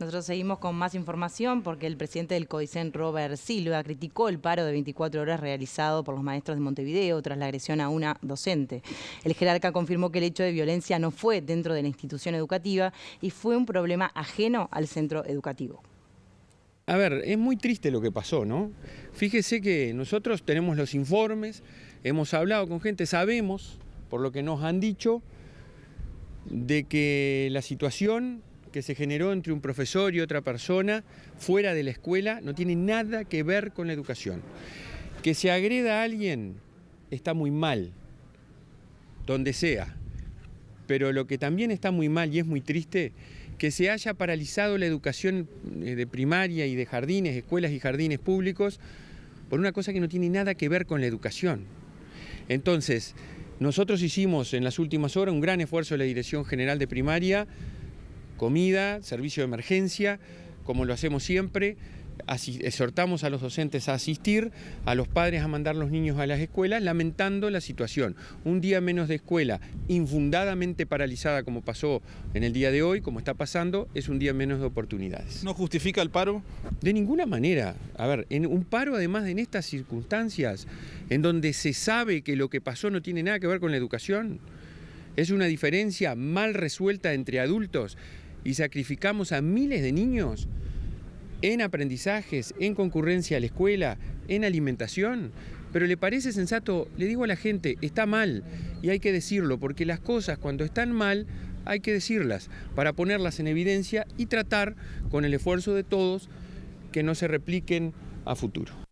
Nosotros seguimos con más información porque el presidente del COICEN, Robert Silva, criticó el paro de 24 horas realizado por los maestros de Montevideo tras la agresión a una docente. El jerarca confirmó que el hecho de violencia no fue dentro de la institución educativa y fue un problema ajeno al centro educativo. A ver, es muy triste lo que pasó, ¿no? Fíjese que nosotros tenemos los informes, hemos hablado con gente, sabemos, por lo que nos han dicho, de que la situación que se generó entre un profesor y otra persona fuera de la escuela no tiene nada que ver con la educación. Que se agreda a alguien está muy mal, donde sea. Pero lo que también está muy mal y es muy triste, que se haya paralizado la educación eh, de primaria y de jardines, escuelas y jardines públicos, por una cosa que no tiene nada que ver con la educación. Entonces, nosotros hicimos en las últimas horas un gran esfuerzo de la Dirección General de Primaria comida, servicio de emergencia, como lo hacemos siempre, exhortamos a los docentes a asistir, a los padres a mandar los niños a las escuelas, lamentando la situación. Un día menos de escuela, infundadamente paralizada como pasó en el día de hoy, como está pasando, es un día menos de oportunidades. ¿No justifica el paro? De ninguna manera. A ver, en un paro además en estas circunstancias, en donde se sabe que lo que pasó no tiene nada que ver con la educación, es una diferencia mal resuelta entre adultos y sacrificamos a miles de niños en aprendizajes, en concurrencia a la escuela, en alimentación. Pero le parece sensato, le digo a la gente, está mal y hay que decirlo, porque las cosas cuando están mal hay que decirlas para ponerlas en evidencia y tratar con el esfuerzo de todos que no se repliquen a futuro.